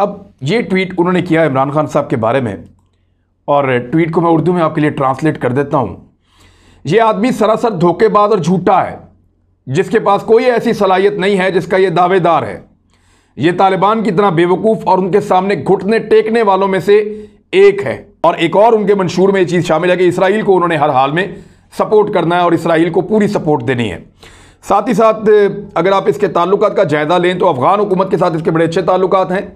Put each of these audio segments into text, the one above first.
अब ये ट्वीट उन्होंने किया इमरान खान साहब के बारे में और ट्वीट को मैं उर्दू में आपके लिए ट्रांसलेट कर देता हूँ ये आदमी सरासर धोखेबाज और झूठा है जिसके पास कोई ऐसी सलाहियत नहीं है जिसका ये दावेदार है ये तालिबान की तरह बेवकूफ़ और उनके सामने घुटने टेकने वालों में से एक है और एक और उनके मंशूर में ये चीज़ शामिल है कि इसराइल को उन्होंने हर हाल में सपोर्ट करना है और इसराइल को पूरी सपोर्ट देनी है साथ ही साथ अगर आप इसके ताल्लुकात का जायज़ा लें तो अफ़गान हुकूमत के साथ इसके बड़े अच्छे ताल्लुकात हैं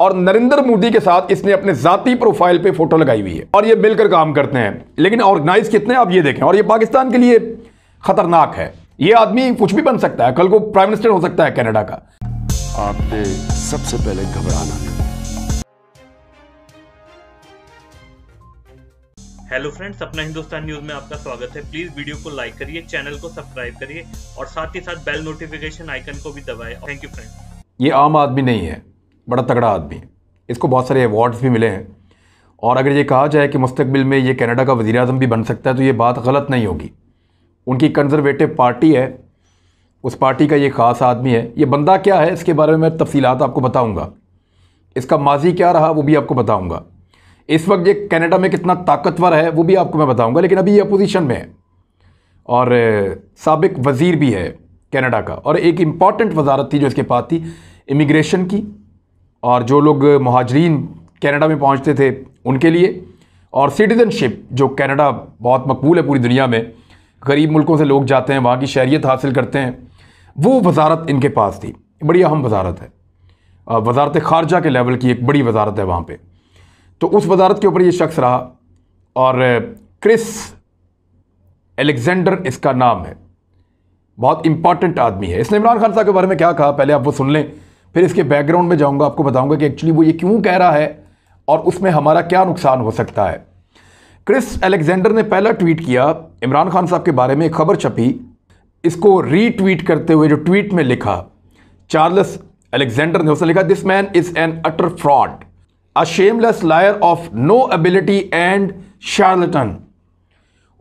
और नरेंद्र मोदी के साथ इसने अपने जाति प्रोफाइल पे फोटो लगाई हुई है और ये मिलकर काम करते हैं लेकिन ऑर्गेनाइज कितने आप ये देखें और ये पाकिस्तान के लिए खतरनाक है ये आदमी कुछ भी बन सकता है कल को प्राइम मिनिस्टर हो सकता है कनाडा का आपने सबसे पहले घबराना हेलो फ्रेंड्स अपना हिंदुस्तान न्यूज में आपका स्वागत है प्लीज वीडियो को लाइक करिए चैनल को सब्सक्राइब करिए और साथ ही साथ बेल नोटिफिकेशन आइकन को भी दबाए थैंक यू फ्रेंड्स ये आम आदमी नहीं है बड़ा तगड़ा आदमी है इसको बहुत सारे अवार्ड्स भी मिले हैं और अगर ये कहा जाए कि मुस्तबिल में ये कनाडा का वज़ी अजम भी बन सकता है तो ये बात गलत नहीं होगी उनकी कंज़रवेटिव पार्टी है उस पार्टी का ये ख़ास आदमी है ये बंदा क्या है इसके बारे में मैं आपको बताऊँगा इसका माजी क्या रहा वो भी आपको बताऊँगा इस वक्त ये कनाडा में कितना ताकतवर है वो भी आपको मैं बताऊँगा लेकिन अभी ये अपोजिशन में है और सबक वज़ी भी है कनाडा का और एक इम्पॉर्टेंट वजारत थी जो इसके पास थी इमिग्रेशन की और जो लोग महाजरीन कैनेडा में पहुँचते थे उनके लिए और सिटीज़नशिप जो कैनेडा बहुत मकबूल है पूरी दुनिया में गरीब मुल्कों से लोग जाते हैं वहाँ की शहरीत हासिल करते हैं वो वजारत इनके पास थी बड़ी अहम वजारत है वजारत खारजा के लेवल की एक बड़ी वजारत है वहाँ पर तो उस वजारत के ऊपर ये शख्स रहा और क्रिस एलेक्जेंडर इसका नाम है बहुत इंपॉर्टेंट आदमी है इसने इमरान खान साहब के बारे में क्या कहा पहले आप वो सुन लें फिर इसके बैकग्राउंड में जाऊंगा आपको बताऊंगा कि एक्चुअली वो ये क्यों कह रहा है और उसमें हमारा क्या नुकसान हो सकता है क्रिस अलेक्जेंडर ने पहला ट्वीट किया इमरान खान साहब के बारे में एक खबर छपी इसको रीट्वीट करते हुए जो ट्वीट में लिखा चार्लस अलेक्जेंडर ने उसने लिखा this man is an utter fraud a shameless liar of no ability and charlatan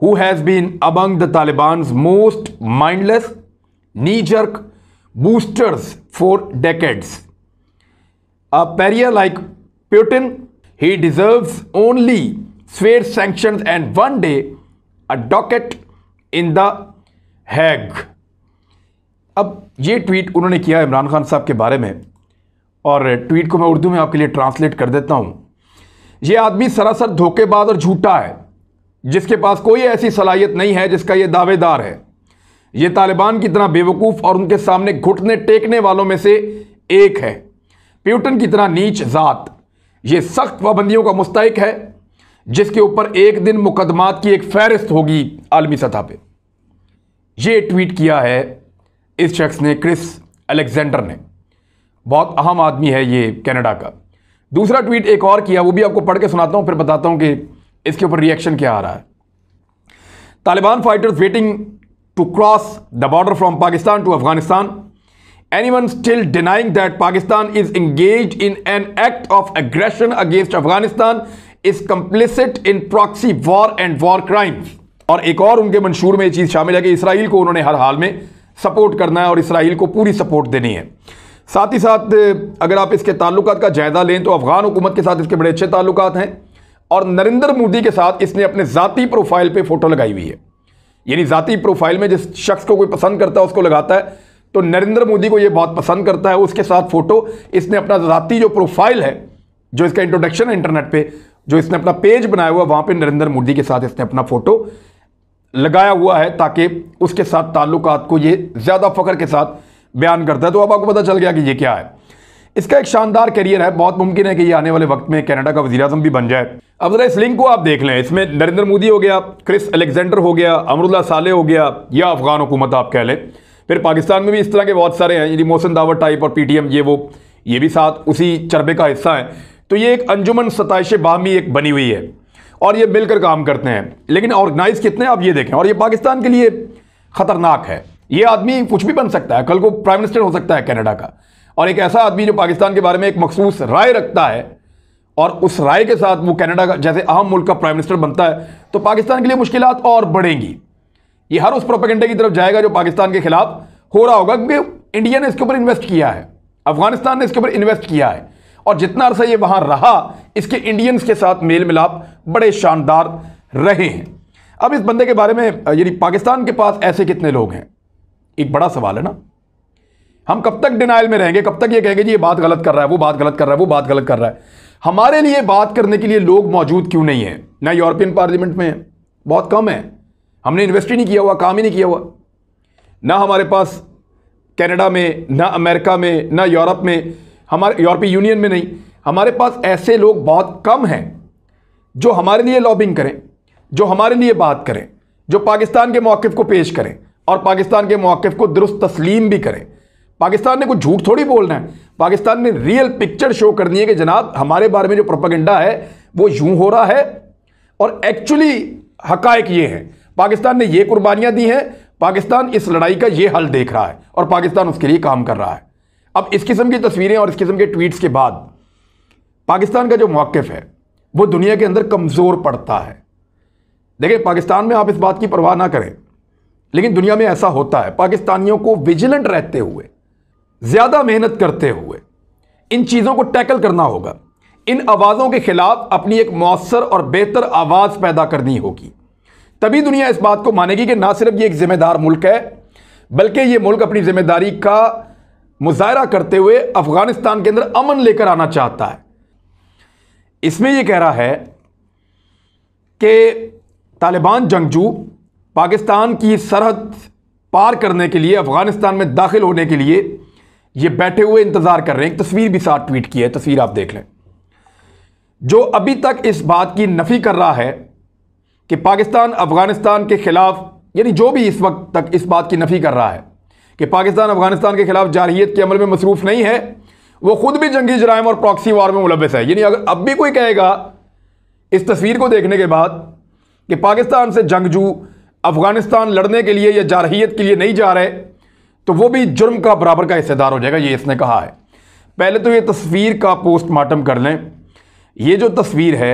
who has been among the Taliban most mindless knee jerk jerk boosters for decades. A pariah like Putin, he deserves only severe sanctions and one day a docket in the Hague. अब ये tweet उन्होंने किया इमरान खान साहब के बारे में और tweet को मैं उर्दू में आपके लिए ट्रांसलेट कर देता हूँ ये आदमी सरासर धोखेबाज और झूठा है जिसके पास कोई ऐसी सलाहियत नहीं है जिसका ये दावेदार है ये तालिबान की तरह बेवकूफ़ और उनके सामने घुटने टेकने वालों में से एक है प्यूटन की तरह नीच ज़ात ये सख्त पाबंदियों का मुस्तक है जिसके ऊपर एक दिन मुकदमात की एक फहरिस्त होगी आलमी सतह पर यह ट्वीट किया है इस शख्स ने क्रिस अलेक्जेंडर ने बहुत अहम आदमी है ये कनाडा का दूसरा ट्वीट एक और किया वो भी आपको पढ़ के सुनाता हूँ फिर बताता हूँ कि इसके ऊपर रिएक्शन क्या आ रहा है Taliban fighters waiting to cross the border from Pakistan to Afghanistan. Anyone still denying that Pakistan is engaged in an act of aggression against Afghanistan is complicit in proxy war and war crimes. और एक और उनके मंशूर में चीज़ शामिल है कि Israel को उन्होंने हर हाल में सपोर्ट करना है और इसराइल को पूरी सपोर्ट देनी है साथ ही साथ अगर आप इसके ताल्लुक का जायज़ा लें तो अफ़गान हुकूमत के साथ इसके बड़े अच्छे ताल्लुक हैं और नरेंद्र मोदी के साथ इसने अपने जाति प्रोफाइल पर फ़ोटो लगाई हुई है यानी ज़ाती प्रोफाइल में जिस शख्स को कोई पसंद करता है उसको लगाता है तो नरेंद्र मोदी को ये बहुत पसंद करता है उसके साथ फ़ोटो इसने अपना ज़ाती जो प्रोफाइल है जो इसका इंट्रोडक्शन है इंटरनेट पे जो इसने अपना पेज बनाया हुआ वहाँ पे नरेंद्र मोदी के साथ इसने अपना फ़ोटो लगाया हुआ है ताकि उसके साथ ताल्लुकात को ये ज़्यादा फ़ख्र के साथ बयान करता है तो अब आपको पता चल गया कि ये क्या है इसका एक शानदार करियर है बहुत मुमकिन है कि ये आने वाले वक्त में कनाडा का वजीरम भी बन जाए अब जरा इस लिंक को आप देख लें इसमें नरेंद्र मोदी हो गया क्रिस अलेक्जेंडर हो गया अमरुल्ला साले हो गया या अफगान हुकूमत आप कह लें फिर पाकिस्तान में भी इस तरह के बहुत सारे हैं यानी मोहसिन दावत टाइप और पी ये वो ये भी साथ उसी चरबे का हिस्सा है तो ये एक अंजुमन सताइश बाहमी एक बनी हुई है और ये मिलकर काम करते हैं लेकिन ऑर्गेनाइज कितने आप ये देखें और ये पाकिस्तान के लिए ख़तरनाक है ये आदमी कुछ भी बन सकता है कल को प्राइम मिनिस्टर हो सकता है कनाडा का और एक ऐसा आदमी जो पाकिस्तान के बारे में एक मखसूस राय रखता है और उस राय के साथ वो कनाडा का जैसे अहम मुल्क का प्राइम मिनिस्टर बनता है तो पाकिस्तान के लिए मुश्किल और बढ़ेंगी ये हर उस प्रोपेगेंडे की तरफ जाएगा जो पाकिस्तान के खिलाफ हो रहा होगा क्योंकि इंडिया ने इसके ऊपर इन्वेस्ट किया है अफगानिस्तान ने इसके ऊपर इन्वेस्ट किया है और जितना अरसा ये वहाँ रहा इसके इंडियंस के साथ मेल मिलाप बड़े शानदार रहे हैं अब इस बंदे के बारे में यानी पाकिस्तान के पास ऐसे कितने लोग हैं एक बड़ा सवाल है ना हम कब तक डिनाइल में रहेंगे कब तक ये कहेंगे जी ये बात गलत कर रहा है वो बात गलत कर रहा है वो बात गलत कर रहा है हमारे लिए बात करने के लिए लोग मौजूद क्यों नहीं है ना यूरोपियन पार्लियामेंट में है बहुत कम है हमने इन्वेस्ट ही नहीं किया हुआ काम ही नहीं किया हुआ ना हमारे पास कैनेडा में ना अमेरिका में ना यूरोप में हमारे यूरोपीय यूनियन में नहीं हमारे पास ऐसे लोग बहुत कम हैं जो हमारे लिए लॉबिंग करें जो हमारे लिए बात करें जो पाकिस्तान के मौक़ को पेश करें और पाकिस्तान के मौक़ को दुरुस्त तस्लीम भी करें पाकिस्तान ने कुछ झूठ थोड़ी बोलना है पाकिस्तान ने रियल पिक्चर शो करनी है कि जनाब हमारे बारे में जो प्रोपागेंडा है वो यूं हो रहा है और एक्चुअली हकायक ये हैं पाकिस्तान ने ये कुर्बानियां दी हैं पाकिस्तान इस लड़ाई का ये हल देख रहा है और पाकिस्तान उसके लिए काम कर रहा है अब इस किस्म की तस्वीरें और इस किस्म के ट्वीट्स के बाद पाकिस्तान का जो मौक़ है वो दुनिया के अंदर कमज़ोर पड़ता है देखिए पाकिस्तान में आप इस बात की परवाह ना करें लेकिन दुनिया में ऐसा होता है पाकिस्तानियों को विजिलेंट रहते हुए ज़्यादा मेहनत करते हुए इन चीज़ों को टैकल करना होगा इन आवाज़ों के ख़िलाफ़ अपनी एक मौसर और बेहतर आवाज़ पैदा करनी होगी तभी दुनिया इस बात को मानेगी कि ना सिर्फ ये एक ज़िम्मेदार मुल्क है बल्कि ये मुल्क अपनी ज़िम्मेदारी का मुजाहरा करते हुए अफ़गानिस्तान के अंदर अमन लेकर आना चाहता है इसमें यह कह रहा है कि तालिबान जंगजू पाकिस्तान की सरहद पार करने के लिए अफ़गानिस्तान में दाखिल होने के लिए ये बैठे हुए इंतज़ार कर रहे हैं एक तस्वीर भी साथ ट्वीट की है तस्वीर आप देख लें जो अभी तक इस बात की नफ़ी कर रहा है कि पाकिस्तान अफ़गानिस्तान के ख़िलाफ़ यानी जो भी इस वक्त तक इस बात की नफ़ी कर रहा है कि पाकिस्तान अफ़गानिस्तान के ख़िलाफ़ जारहीत के अमल में मसरूफ़ नहीं है वो ख़ुद भी जंगी जराइम और प्रॉक्सी वार में मुलवस है यानी अगर अब भी कोई कहेगा इस तस्वीर को देखने के बाद कि पाकिस्तान से जंगजू अफ़गानिस्तान लड़ने के लिए या जारहीत के लिए नहीं जा रहे तो वो भी जुर्म का बराबर का हिस्सेदार हो जाएगा ये इसने कहा है पहले तो ये तस्वीर का पोस्टमार्टम कर लें ये जो तस्वीर है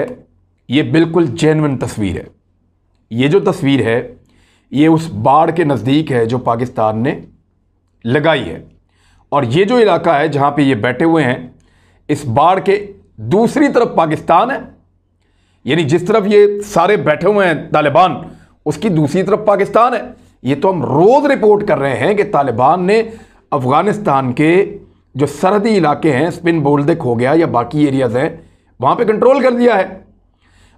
ये बिल्कुल जेनवन तस्वीर है ये जो तस्वीर है ये उस बाढ़ के नज़दीक है जो पाकिस्तान ने लगाई है और ये जो इलाका है जहाँ पे ये बैठे हुए हैं इस बाढ़ के दूसरी तरफ पाकिस्तान है यानी जिस तरफ ये सारे बैठे हुए हैं तालिबान उसकी दूसरी तरफ पाकिस्तान है ये तो हम रोज़ रिपोर्ट कर रहे हैं कि तालिबान ने अफ़गानिस्तान के जो सरहदी इलाके हैं स्पिन बोल्डिक हो गया या बाकी एरियाज़ हैं वहां पे कंट्रोल कर दिया है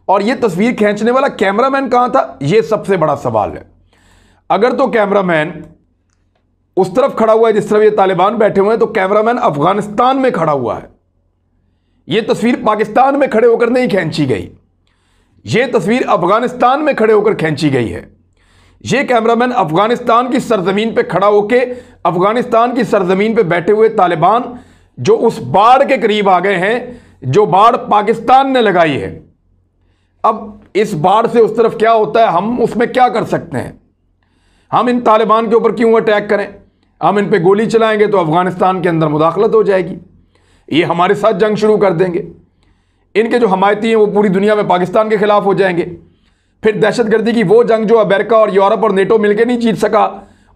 और ये तस्वीर खींचने वाला कैमरामैन कहाँ था ये सबसे बड़ा सवाल है अगर तो कैमरामैन उस तरफ खड़ा हुआ है जिस तरफ ये तालिबान बैठे हुए हैं तो कैमरामैन अफ़गानिस्तान में खड़ा हुआ है ये तस्वीर पाकिस्तान में खड़े होकर नहीं खींची गई ये तस्वीर अफ़गानिस्तान में खड़े होकर खींची गई है ये कैमरामैन अफगानिस्तान की सरजमीन पर खड़ा होकर अफगानिस्तान की सरजमीन पर बैठे हुए तालिबान जो उस बाढ़ के करीब आ गए हैं जो बाढ़ पाकिस्तान ने लगाई है अब इस बाढ़ से उस तरफ क्या होता है हम उसमें क्या कर सकते हैं हम इन तालिबान के ऊपर क्यों अटैक करें हम इन पर गोली चलाएंगे तो अफगानिस्तान के अंदर मुदाखलत हो जाएगी ये हमारे साथ जंग शुरू कर देंगे इनके जो हमायती हैं वो पूरी दुनिया में पाकिस्तान के ख़िलाफ़ हो जाएंगे फिर दहशतगर्दी की वो जंग जो अमेरिका और यूरोप और नेटो मिलकर नहीं जीत सका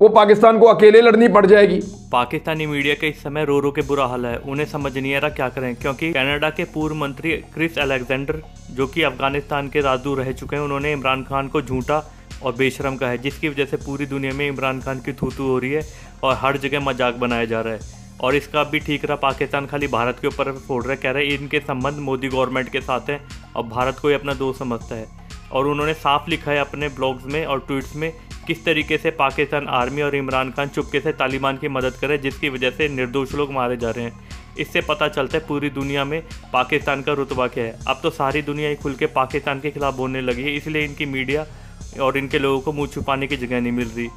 वो पाकिस्तान को अकेले लड़नी पड़ जाएगी पाकिस्तानी मीडिया के इस समय रो रो के बुरा हाल है उन्हें समझ नहीं आ रहा क्या करें क्योंकि कनाडा के पूर्व मंत्री क्रिस अलेक्जेंडर जो कि अफगानिस्तान के राजदूत रह चुके हैं उन्होंने इमरान खान को झूठा और बेशरम कहा है जिसकी वजह से पूरी दुनिया में इमरान खान की थूथू हो रही है और हर जगह मजाक बनाया जा रहा है और इसका भी ठीक रहा पाकिस्तान खाली भारत के ऊपर फोड़ रहा है कह रहे हैं इनके संबंध मोदी गवर्नमेंट के साथ हैं और भारत को ही अपना दोस्त समझता है और उन्होंने साफ लिखा है अपने ब्लॉग्स में और ट्वीट्स में किस तरीके से पाकिस्तान आर्मी और इमरान खान चुपके से तालिबान की मदद करें जिसकी वजह से निर्दोष लोग मारे जा रहे हैं इससे पता चलता है पूरी दुनिया में पाकिस्तान का रुतबा क्या है अब तो सारी दुनिया ही खुल के पाकिस्तान के खिलाफ बोलने लगी है इसलिए इनकी मीडिया और इनके लोगों को मुँह छुपाने की जगह नहीं मिल रही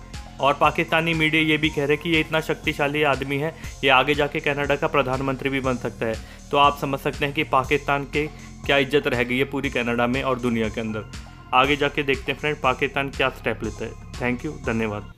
और पाकिस्तानी मीडिया ये भी कह रहे कि ये इतना शक्तिशाली आदमी है ये आगे जाके कनाडा का प्रधानमंत्री भी बन सकता है तो आप समझ सकते हैं कि पाकिस्तान के क्या इज्जत रह गई है पूरी कनाडा में और दुनिया के अंदर आगे जाके देखते हैं फ्रेंड पाकिस्तान क्या स्टेप लेता है थैंक यू धन्यवाद